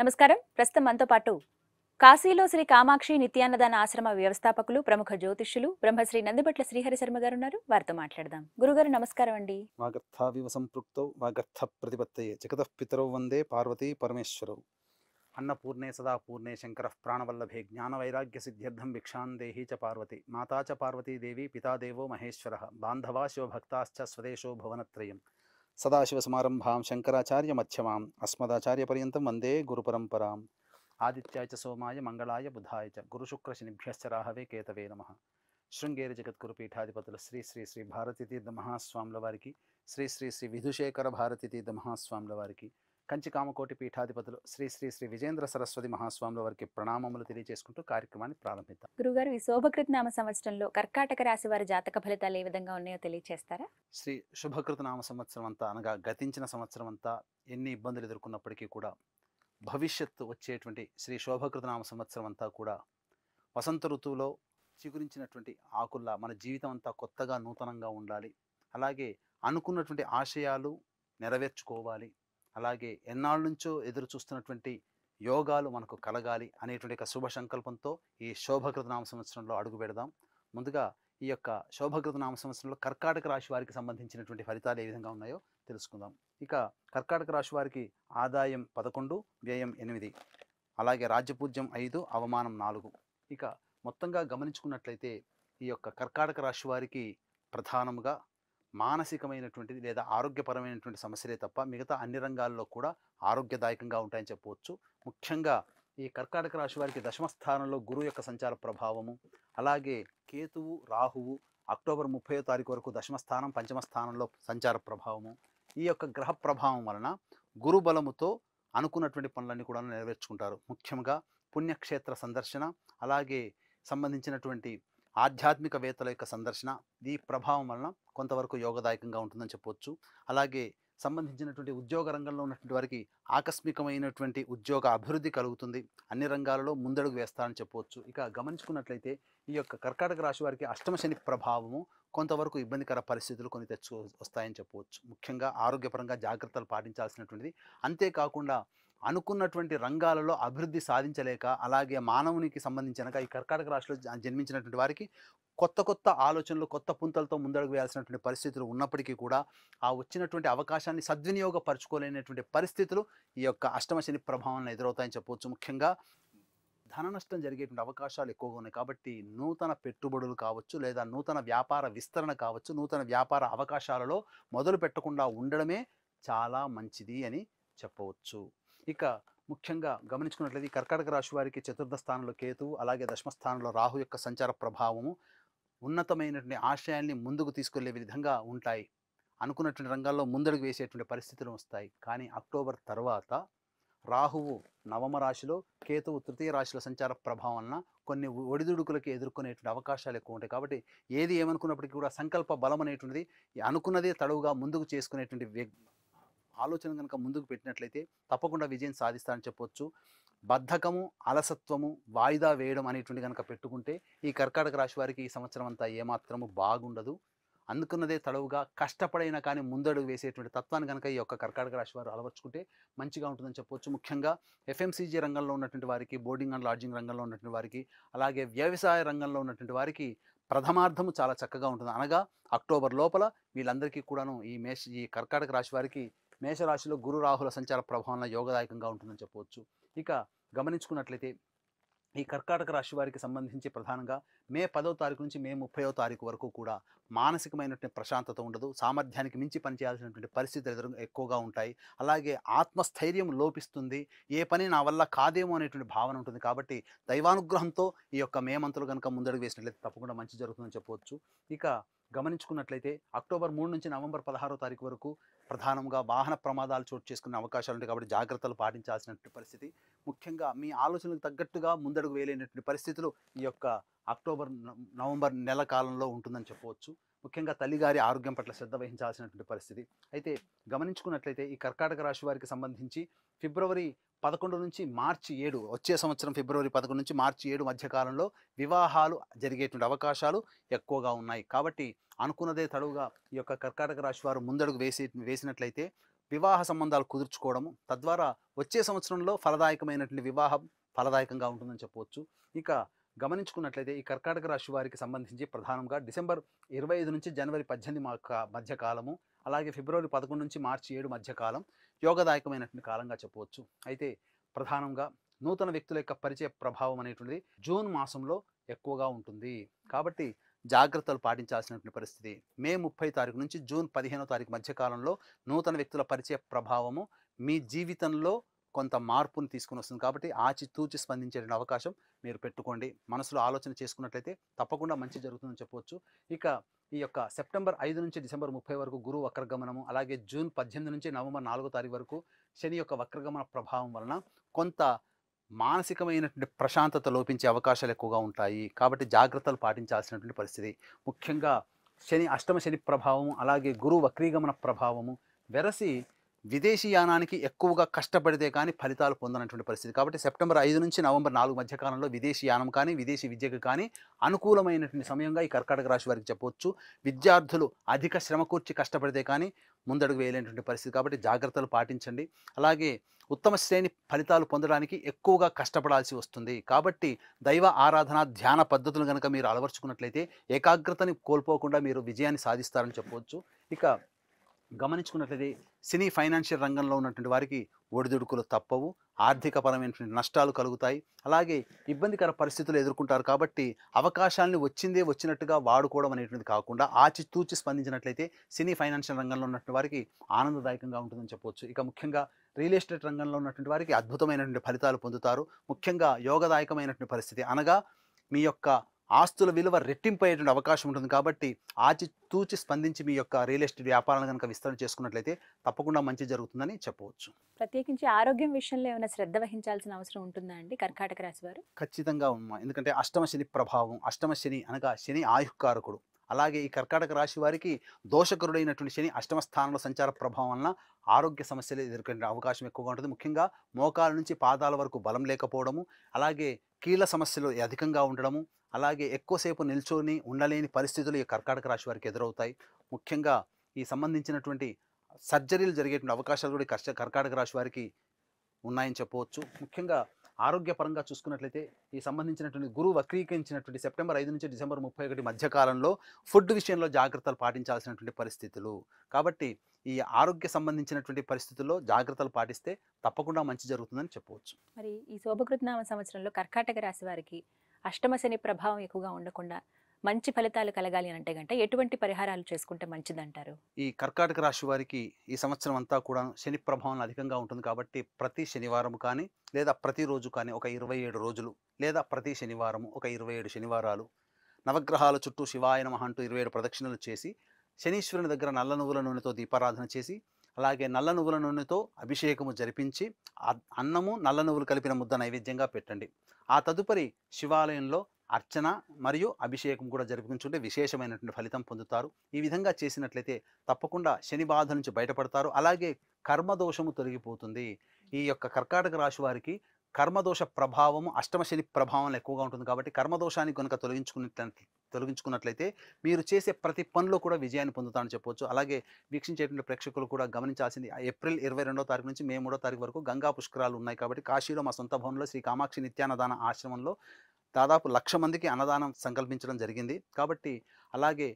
నమస్కారం ప్రస్తుతం మనతో పాటు కాశీలో శ్రీ కామాక్షి నిత్యాన్నదాన ఆశ్రమ వ్యవస్థాపకులు ప్రముఖ జ్యోతిష్యులు బ్రహ్మశ్రీ నందిపట్ల శ్రీహరి శర్మ గారు ఉన్నారు వారితో మాట్లాడదాం గురుగారు నమస్కారం అండి వాగర్థావివ సంపృక్తౌ వాగర్థ ప్రతిపత్తయే జగతః వందే పార్వతీ పరమేశ్వరౌ అన్నపూర్ణే సదా పూర్ణే శంకర ప్రాణవల్లభే జ్ఞానవైరాగ్య సిద్ధ్యర్థం భిక్షాం దేహి చ పార్వతి మాతా చ పార్వతీదేవి పితాదేవో మహేశ్వర బాంధవా శివభక్తాశ్చ స్వదేశో భవనత్రయం सदाशिवसमारम्भां शंकराचार्य अस्मदाचार्यपर्यन्तं वन्दे वंदे आदित्याय च सोमाय मंगलाय बुधाय च गुरुशुक्रशनिभ्यश्च राहवे केतवे नम శృంగేరి జగద్గురుపీఠాధిపతులు श्री श्री శ్రీ భారతీతీర్థ మహాస్వాముల వారికి श्री श्री శ్రీ విధుశేఖర భారతీతీర్థ మహాస్వాముల వారికి కంచి కామకోటి పీఠాధిపతులు శ్రీ శ్రీ శ్రీ విజేంద్ర సరస్వతి మహాస్వాముల వారికి ప్రణామములు తెలియజేసుకుంటూ కార్యక్రమాన్ని ప్రారంభిద్దాం గురుగారు ఈ శోభకృత నామ సంవత్సరంలో కర్కాటక రాశి వారి జాతక ఫలితాలు ఏ విధంగా ఉన్నాయో తెలియజేస్తారా శ్రీ శుభకృత నామ సంవత్సరం అంతా అనగా గతించిన సంవత్సరం అంతా ఎన్ని ఇబ్బందులు ఎదుర్కొన్నప్పటికీ కూడా భవిష్యత్తు వచ్చేటువంటి శ్రీ శోభకృత నామ సంవత్సరం అంతా కూడా వసంత ఋతువులో చిగురించినటువంటి ఆకుల్లా మన జీవితం అంతా కొత్తగా నూతనంగా ఉండాలి అలాగే అనుకున్నటువంటి ఆశయాలు నెరవేర్చుకోవాలి అలాగే ఎన్నాళ్ళ నుంచో ఎదురు చూస్తున్నటువంటి యోగాలు మనకు కలగాలి అనేటువంటి ఒక శుభ సంకల్పంతో ఈ శోభకృత నామ సంవత్సరంలో అడుగు పెడదాం ముందుగా ఈ యొక్క శోభకృత నామ సంవత్సరంలో కర్కాటక రాశి వారికి సంబంధించినటువంటి ఫలితాలు ఏ విధంగా ఉన్నాయో తెలుసుకుందాం ఇక కర్కాటక రాశి వారికి ఆదాయం పదకొండు వ్యయం ఎనిమిది అలాగే రాజ్యపూజ్యం ఐదు అవమానం నాలుగు ఇక మొత్తంగా గమనించుకున్నట్లయితే ఈ యొక్క కర్కాటక రాశి వారికి ప్రధానముగా మానసికమైనటువంటిది లేదా ఆరోగ్యపరమైనటువంటి సమస్యలే తప్ప మిగతా అన్ని రంగాల్లో కూడా ఆరోగ్యదాయకంగా ఉంటాయని చెప్పవచ్చు ముఖ్యంగా ఈ కర్కాటక రాశి వారికి దశమ స్థానంలో గురువు యొక్క సంచార ప్రభావము అలాగే కేతువు రాహువు అక్టోబర్ ముప్పై తారీఖు వరకు దశమ స్థానం పంచమ స్థానంలో సంచార ప్రభావము ఈ యొక్క గ్రహ ప్రభావం వలన గురు బలముతో అనుకున్నటువంటి పనులన్నీ కూడా నెరవేర్చుకుంటారు ముఖ్యంగా పుణ్యక్షేత్ర సందర్శన అలాగే సంబంధించినటువంటి ఆధ్యాత్మికవేత్తల యొక్క సందర్శన ఈ ప్రభావం వలన కొంతవరకు యోగదాయకంగా ఉంటుందని చెప్పవచ్చు అలాగే సంబంధించినటువంటి ఉద్యోగ రంగంలో ఉన్నటువంటి వారికి ఆకస్మికమైనటువంటి ఉద్యోగ అభివృద్ధి కలుగుతుంది అన్ని రంగాలలో ముందడుగు వేస్తారని చెప్పవచ్చు ఇక గమనించుకున్నట్లయితే ఈ యొక్క కర్కాటక రాశి వారికి అష్టమ శని ప్రభావము కొంతవరకు ఇబ్బందికర పరిస్థితులు కొన్ని తెచ్చు వస్తాయని చెప్పవచ్చు ముఖ్యంగా ఆరోగ్యపరంగా జాగ్రత్తలు పాటించాల్సినటువంటిది అంతేకాకుండా అనుకున్నటువంటి రంగాలలో అభివృద్ధి సాధించలేక అలాగే మానవునికి సంబంధించినక ఈ కర్కాటక రాష్ట్రంలో జన్మించినటువంటి వారికి కొత్త కొత్త ఆలోచనలు కొత్త పుంతలతో ముందడుగు వేయాల్సినటువంటి పరిస్థితులు ఉన్నప్పటికీ కూడా ఆ వచ్చినటువంటి అవకాశాన్ని సద్వినియోగపరచుకోలేనటువంటి పరిస్థితులు ఈ యొక్క అష్టమశని ప్రభావం ఎదురవుతాయని చెప్పవచ్చు ముఖ్యంగా ధన నష్టం జరిగేటువంటి అవకాశాలు ఎక్కువగా ఉన్నాయి కాబట్టి నూతన పెట్టుబడులు కావచ్చు లేదా నూతన వ్యాపార విస్తరణ కావచ్చు నూతన వ్యాపార అవకాశాలలో మొదలు పెట్టకుండా ఉండడమే చాలా మంచిది అని చెప్పవచ్చు ఇక ముఖ్యంగా గమనించుకున్నట్లయితే కర్కాటక రాశి వారికి చతుర్థ స్థానంలో కేతు అలాగే దశమ స్థానంలో రాహు యొక్క సంచార ప్రభావము ఉన్నతమైనటువంటి ఆశయాల్ని ముందుకు తీసుకెళ్లే విధంగా ఉంటాయి అనుకున్నటువంటి రంగాల్లో ముందడుగు వేసేటువంటి పరిస్థితులు వస్తాయి కానీ అక్టోబర్ తర్వాత రాహువు నవమ రాశిలో కేతువు తృతీయ రాశిలో సంచార ప్రభావం వలన కొన్ని ఒడిదుడుకులకి ఎదుర్కొనేటువంటి అవకాశాలు ఎక్కువ ఉంటాయి కాబట్టి ఏది ఏమనుకున్నప్పటికీ కూడా సంకల్ప బలం అనేటువంటిది అనుకున్నదే తడవుగా ముందుకు చేసుకునేటువంటి ఆలోచన కనుక ముందుకు పెట్టినట్లయితే తప్పకుండా విజయం సాధిస్తారని చెప్పొచ్చు బద్ధకము అలసత్వము వాయిదా వేయడం అనేటువంటి కనుక పెట్టుకుంటే ఈ కర్కాటక రాశి వారికి ఈ సంవత్సరం అంతా ఏమాత్రము బాగుండదు అందుకున్నదే తడవుగా కష్టపడైనా కానీ ముందడుగు వేసేటువంటి తత్వాన్ని కనుక ఈ యొక్క కర్కాటక రాశి వారు అలవర్చుకుంటే మంచిగా ఉంటుందని చెప్పవచ్చు ముఖ్యంగా ఎఫ్ఎంసీజీ రంగంలో ఉన్నటువంటి వారికి బోర్డింగ్ అండ్ లాడ్జింగ్ రంగంలో ఉన్నటువంటి వారికి అలాగే వ్యవసాయ రంగంలో ఉన్నటువంటి వారికి ప్రథమార్థము చాలా చక్కగా ఉంటుంది అనగా అక్టోబర్ లోపల వీళ్ళందరికీ కూడాను ఈ మేష ఈ కర్కాటక రాశి వారికి మేషరాశిలో గురు రాహుల సంచార ప్రభావంలో యోగదాయకంగా ఉంటుందని చెప్పవచ్చు ఇక గమనించుకున్నట్లయితే ఈ కర్కాటక రాశి వారికి సంబంధించి ప్రధానంగా మే పదో తారీఖు నుంచి మే ముప్పయో తారీఖు వరకు కూడా మానసికమైనటువంటి ప్రశాంతత ఉండదు సామర్థ్యానికి మించి పనిచేయాల్సినటువంటి పరిస్థితులు ఎదురు ఎక్కువగా ఉంటాయి అలాగే ఆత్మస్థైర్యం లోపిస్తుంది ఏ పని నా వల్ల కాదేమో అనేటువంటి భావన ఉంటుంది కాబట్టి దైవానుగ్రహంతో ఈ యొక్క మే మంతులు కనుక ముందడుగు వేసినట్లయితే తప్పకుండా మంచి జరుగుతుందని చెప్పవచ్చు ఇక గమనించుకున్నట్లయితే అక్టోబర్ మూడు నుంచి నవంబర్ పదహారో తారీఖు వరకు ప్రధానంగా వాహన ప్రమాదాలు చోటు చేసుకునే అవకాశాలు ఉంటాయి కాబట్టి జాగ్రత్తలు పాటించాల్సినటువంటి పరిస్థితి ముఖ్యంగా మీ ఆలోచనలకు తగ్గట్టుగా ముందడుగు వేయలేనటువంటి పరిస్థితులు ఈ యొక్క అక్టోబర్ నవంబర్ నెల కాలంలో ఉంటుందని చెప్పవచ్చు ముఖ్యంగా తల్లిగారి ఆరోగ్యం పట్ల శ్రద్ధ వహించాల్సినటువంటి పరిస్థితి అయితే గమనించుకున్నట్లయితే ఈ కర్కాటక రాశి వారికి సంబంధించి ఫిబ్రవరి పదకొండు నుంచి మార్చి ఏడు వచ్చే సంవత్సరం ఫిబ్రవరి పదకొండు నుంచి మార్చి ఏడు మధ్యకాలంలో వివాహాలు జరిగేటువంటి అవకాశాలు ఎక్కువగా ఉన్నాయి కాబట్టి అనుకున్నదే తడువుగా ఈ యొక్క కర్కాటక రాశి వారు ముందడుగు వేసే వేసినట్లయితే వివాహ సంబంధాలు కుదుర్చుకోవడము తద్వారా వచ్చే సంవత్సరంలో ఫలదాయకమైనటువంటి వివాహం ఫలదాయకంగా ఉంటుందని చెప్పవచ్చు ఇక గమనించుకున్నట్లయితే ఈ కర్కాటక రాశి వారికి సంబంధించి ప్రధానంగా డిసెంబర్ ఇరవై ఐదు నుంచి జనవరి పద్దెనిమిది మధ్య కాలము అలాగే ఫిబ్రవరి పదకొండు నుంచి మార్చి ఏడు మధ్య కాలం యోగదాయకమైనటువంటి కాలంగా చెప్పవచ్చు అయితే ప్రధానంగా నూతన వ్యక్తుల యొక్క పరిచయ ప్రభావం అనేటువంటిది జూన్ మాసంలో ఎక్కువగా ఉంటుంది కాబట్టి జాగ్రత్తలు పాటించాల్సినటువంటి పరిస్థితి మే ముప్పై తారీఖు నుంచి జూన్ పదిహేనో తారీఖు మధ్య కాలంలో నూతన వ్యక్తుల పరిచయ ప్రభావము మీ జీవితంలో కొంత మార్పును తీసుకుని వస్తుంది కాబట్టి ఆచితూచి స్పందించే అవకాశం మీరు పెట్టుకోండి మనసులో ఆలోచన చేసుకున్నట్లయితే తప్పకుండా మంచి జరుగుతుందని చెప్పవచ్చు ఇక ఈ యొక్క సెప్టెంబర్ ఐదు నుంచి డిసెంబర్ ముప్పై వరకు గురువు వక్రగమనము అలాగే జూన్ పద్దెనిమిది నుంచి నవంబర్ నాలుగో తారీఖు వరకు శని యొక్క వక్రగమన ప్రభావం వలన కొంత మానసికమైనటువంటి ప్రశాంతత లోపించే అవకాశాలు ఎక్కువగా ఉంటాయి కాబట్టి జాగ్రత్తలు పాటించాల్సినటువంటి పరిస్థితి ముఖ్యంగా శని అష్టమ శని ప్రభావము అలాగే గురువు వక్రీగమన ప్రభావము వెరసి విదేశీ యానానికి ఎక్కువగా కష్టపడితే కానీ ఫలితాలు పొందనటువంటి పరిస్థితి కాబట్టి సెప్టెంబర్ ఐదు నుంచి నవంబర్ నాలుగు మధ్యకాలంలో విదేశీ యానం కానీ విదేశీ విద్యకు కానీ అనుకూలమైనటువంటి సమయంగా ఈ కర్కాటక రాశి వారికి చెప్పవచ్చు విద్యార్థులు అధిక శ్రమ కూర్చి కష్టపడితే కానీ ముందడుగు వేయలేనటువంటి పరిస్థితి కాబట్టి జాగ్రత్తలు పాటించండి అలాగే ఉత్తమ శ్రేణి ఫలితాలు పొందడానికి ఎక్కువగా కష్టపడాల్సి వస్తుంది కాబట్టి దైవ ఆరాధన ధ్యాన పద్ధతులు కనుక మీరు అలవర్చుకున్నట్లయితే ఏకాగ్రతని కోల్పోకుండా మీరు విజయాన్ని సాధిస్తారని చెప్పవచ్చు ఇక గమనించుకున్నట్లయితే సినీ ఫైనాన్షియల్ రంగంలో ఉన్నటువంటి వారికి ఒడిదుడుకులు తప్పవు ఆర్థికపరమైనటువంటి నష్టాలు కలుగుతాయి అలాగే ఇబ్బందికర పరిస్థితులు ఎదుర్కొంటారు కాబట్టి అవకాశాలని వచ్చిందే వచ్చినట్టుగా వాడుకోవడం అనేటువంటిది కాకుండా ఆచితూచి స్పందించినట్లయితే సినీ ఫైనాన్షియల్ రంగంలో ఉన్నటువంటి వారికి ఆనందదాయకంగా ఉంటుందని చెప్పవచ్చు ఇక ముఖ్యంగా రియల్ ఎస్టేట్ రంగంలో ఉన్నటువంటి వారికి అద్భుతమైనటువంటి ఫలితాలు పొందుతారు ముఖ్యంగా యోగదాయకమైనటువంటి పరిస్థితి అనగా మీ యొక్క ఆస్తుల విలువ అయ్యేటువంటి అవకాశం ఉంటుంది కాబట్టి ఆచితూచి స్పందించి మీ యొక్క రియల్ ఎస్టేట్ వ్యాపారాలను కనుక విస్తరణ చేసుకున్నట్లయితే తప్పకుండా మంచి జరుగుతుందని చెప్పవచ్చు ప్రత్యేకించి ఆరోగ్యం విషయంలో ఏమైనా శ్రద్ధ వహించాల్సిన అవసరం ఉంటుందా అండి కర్కాటక రాశి వారు ఖచ్చితంగా ఉమ్మా ఎందుకంటే అష్టమ శని ప్రభావం అష్టమ శని అనగా శని ఆయుకారకుడు అలాగే ఈ కర్కాటక రాశి వారికి దోషకరుడైనటువంటి శని అష్టమ స్థానంలో సంచార ప్రభావం వలన ఆరోగ్య సమస్యలు ఎదుర్కొనే అవకాశం ఎక్కువగా ఉంటుంది ముఖ్యంగా మోకాల నుంచి పాదాల వరకు బలం లేకపోవడము అలాగే కీళ్ళ సమస్యలు అధికంగా ఉండడము అలాగే ఎక్కువసేపు నిల్చొని ఉండలేని పరిస్థితులు ఈ కర్కాటక రాశి వారికి ఎదురవుతాయి ముఖ్యంగా ఈ సంబంధించినటువంటి సర్జరీలు జరిగేటువంటి అవకాశాలు కూడా కర్కాటక రాశి వారికి ఉన్నాయని చెప్పవచ్చు ముఖ్యంగా ఆరోగ్యపరంగా చూసుకున్నట్లయితే ఈ సంబంధించినటువంటి గురువు వక్రీకరించినటువంటి సెప్టెంబర్ ఐదు నుంచి డిసెంబర్ ముప్పై ఒకటి మధ్యకాలంలో ఫుడ్ విషయంలో జాగ్రత్తలు పాటించాల్సినటువంటి పరిస్థితులు కాబట్టి ఈ ఆరోగ్య సంబంధించినటువంటి పరిస్థితుల్లో జాగ్రత్తలు పాటిస్తే తప్పకుండా మంచి జరుగుతుందని చెప్పవచ్చు మరి ఈ శోభకృతనామ సంవత్సరంలో కర్కాటక రాశి వారికి అష్టమశని ప్రభావం ఎక్కువగా ఉండకుండా మంచి ఫలితాలు కలగాలి అంటే గంట ఎటువంటి పరిహారాలు చేసుకుంటే మంచిదంటారు ఈ కర్కాటక రాశి వారికి ఈ సంవత్సరం అంతా కూడా శని ప్రభావం అధికంగా ఉంటుంది కాబట్టి ప్రతి శనివారం కానీ లేదా ప్రతిరోజు కానీ ఒక ఇరవై ఏడు రోజులు లేదా ప్రతి శనివారం ఒక ఇరవై ఏడు శనివారాలు నవగ్రహాల చుట్టూ శివాయ నమ అంటూ ఇరవై ఏడు ప్రదక్షిణలు చేసి శనీశ్వరుని దగ్గర నల్ల నువ్వుల నూనెతో దీపారాధన చేసి అలాగే నల్ల నువ్వుల నూనెతో అభిషేకము జరిపించి అన్నము నల్ల నువ్వులు కలిపిన ముద్ద నైవేద్యంగా పెట్టండి ఆ తదుపరి శివాలయంలో అర్చన మరియు అభిషేకం కూడా జరుపుకుంటుంటే విశేషమైనటువంటి ఫలితం పొందుతారు ఈ విధంగా చేసినట్లయితే తప్పకుండా శని బాధ నుంచి బయటపడతారు అలాగే కర్మదోషము తొలగిపోతుంది ఈ యొక్క కర్కాటక రాశి వారికి కర్మదోష ప్రభావము అష్టమ శని ప్రభావం ఎక్కువగా ఉంటుంది కాబట్టి కర్మదోషాన్ని కనుక తొలగించుకున్నట్లయితే తొలగించుకున్నట్లయితే మీరు చేసే ప్రతి పనిలో కూడా విజయాన్ని పొందుతారని చెప్పవచ్చు అలాగే వీక్షించేటువంటి ప్రేక్షకులు కూడా గమనించాల్సింది ఏప్రిల్ ఇరవై రెండో తారీఖు నుంచి మే మూడో తారీఖు వరకు గంగా పుష్కరాలు ఉన్నాయి కాబట్టి కాశీలో మా సొంత భవనంలో శ్రీ కామాక్షి నిత్యానదాన ఆశ్రమంలో దాదాపు లక్ష మందికి అన్నదానం సంకల్పించడం జరిగింది కాబట్టి అలాగే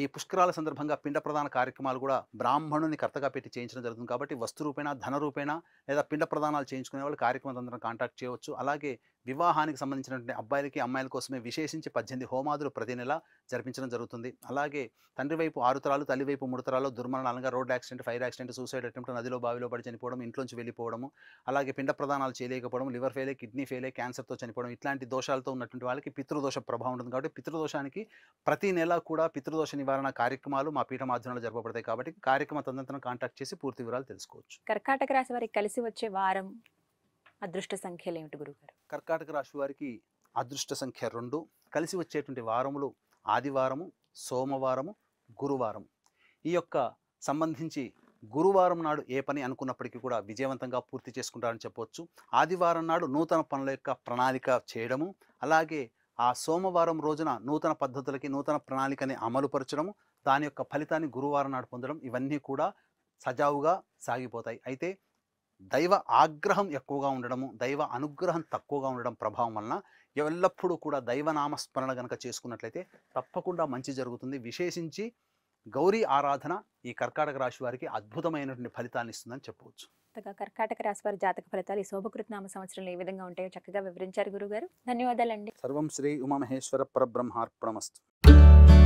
ఈ పుష్కరాల సందర్భంగా పిండ ప్రధాన కార్యక్రమాలు కూడా బ్రాహ్మణుని కర్తగా పెట్టి చేయించడం జరుగుతుంది కాబట్టి వస్తు రూపేణా ధన రూపేణా లేదా పిండ ప్రదానాలు చేయించుకునే వాళ్ళు కార్యక్రమం కాంటాక్ట్ చేయవచ్చు అలాగే వివాహానికి సంబంధించినటువంటి అబ్బాయిలకి అమ్మాయిల కోసమే విశేషించి పద్దెనిమిది హోమాదులు ప్రతి నెల జరిపించడం జరుగుతుంది అలాగే తండ్రి వైపు ఆరు తరాలు తల్లి వైపు మూడు తరాలు దుర్మరణాలుగా road accident fire accident suicide attempt నదిలో బావిలో పడి చనిపోవడం ఇంట్లోంచి వెళ్ళిపోవడము అలాగే పిండ ప్రధానాలు చేయలేకపోవడం లివర్ ఫెయిలే కిడ్నీ ఫెయిలే క్యాన్సర్తో చనిపోవడం ఇట్లాంటి దోషాలతో ఉన్నటువంటి వాళ్ళకి పితృదోష ప్రభావం ఉంటుంది కాబట్టి పితృదోషానికి ప్రతి నెల కూడా పితృదోష నివారణ కార్యక్రమాలు మా పీఠ మాధ్యమంలో జరపబడతాయి కాబట్టి కార్యక్రమ తదంతరం కాంటాక్ట్ చేసి పూర్తి వివరాలు తెలుసుకోవచ్చు కర్కాటక రాశి వారికి కలిసి వచ్చే వారం అదృష్ట సంఖ్యలు ఏమిటి గురుగారు కర్కాటక రాశి వారికి అదృష్ట సంఖ్య రెండు కలిసి వచ్చేటువంటి వారములు ఆదివారము సోమవారము గురువారం ఈ యొక్క సంబంధించి గురువారం నాడు ఏ పని అనుకున్నప్పటికీ కూడా విజయవంతంగా పూర్తి చేసుకుంటారని చెప్పవచ్చు ఆదివారం నాడు నూతన పనుల యొక్క ప్రణాళిక చేయడము అలాగే ఆ సోమవారం రోజున నూతన పద్ధతులకి నూతన ప్రణాళికని అమలుపరచడము దాని యొక్క ఫలితాన్ని గురువారం నాడు పొందడం ఇవన్నీ కూడా సజావుగా సాగిపోతాయి అయితే దైవ ఆగ్రహం ఎక్కువగా ఉండడము దైవ అనుగ్రహం తక్కువగా ఉండడం ప్రభావం వలన ఎల్లప్పుడూ కూడా దైవనామస్మరణ గనక చేసుకున్నట్లయితే తప్పకుండా మంచి జరుగుతుంది విశేషించి గౌరీ ఆరాధన ఈ కర్కాటక రాశి వారికి అద్భుతమైనటువంటి ఫలితాన్ని ఇస్తుందని చెప్పవచ్చు కర్కాటక రాశి వారి జాతక ఫలితాలు ఈ శోభకృతనామ సంవత్సరంలో ఏ విధంగా ఉంటాయో చక్కగా వివరించారు గురుగారు ధన్యవాదాలండి సర్వం శ్రీ ఉమామహేశ్వర పరబ్రహ్మార్పణమస్తు